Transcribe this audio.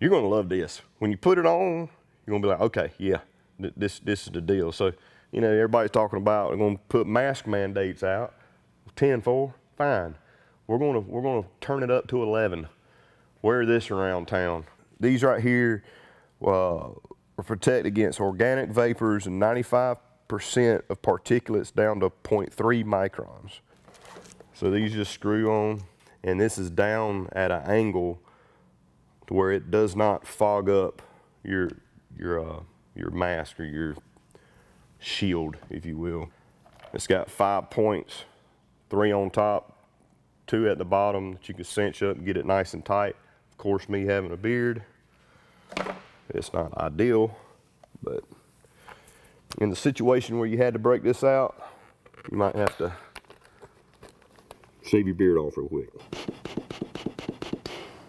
you're going to love this. When you put it on, you're going to be like, okay, yeah, th this, this is the deal. So, you know, everybody's talking about we're going to put mask mandates out, 10 4, fine. We're going to, we're going to turn it up to 11. Wear this around town. These right here uh, protect against organic vapors and 95% of particulates down to 0.3 microns. So these just screw on, and this is down at an angle to where it does not fog up your your uh, your mask or your shield, if you will. It's got five points, three on top, two at the bottom that you can cinch up and get it nice and tight. Of course, me having a beard, it's not ideal, but in the situation where you had to break this out, you might have to shave your beard off real quick.